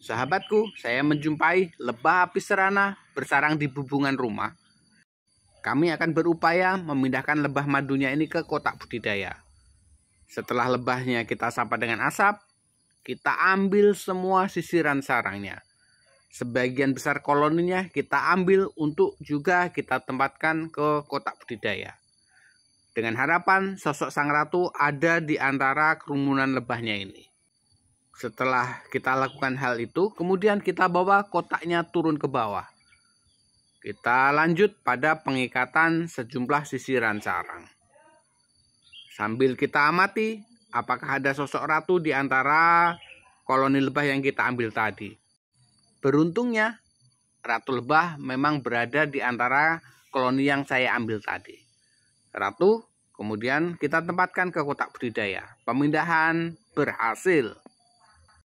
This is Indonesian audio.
Sahabatku, saya menjumpai lebah api serana bersarang di bubungan rumah. Kami akan berupaya memindahkan lebah madunya ini ke kotak budidaya. Setelah lebahnya kita sapa dengan asap, kita ambil semua sisiran sarangnya. Sebagian besar koloninya kita ambil untuk juga kita tempatkan ke kotak budidaya. Dengan harapan sosok sang ratu ada di antara kerumunan lebahnya ini. Setelah kita lakukan hal itu, kemudian kita bawa kotaknya turun ke bawah. Kita lanjut pada pengikatan sejumlah sisiran sarang. Sambil kita amati, apakah ada sosok ratu di antara koloni lebah yang kita ambil tadi. Beruntungnya, ratu lebah memang berada di antara koloni yang saya ambil tadi. Ratu, kemudian kita tempatkan ke kotak budidaya. Pemindahan berhasil.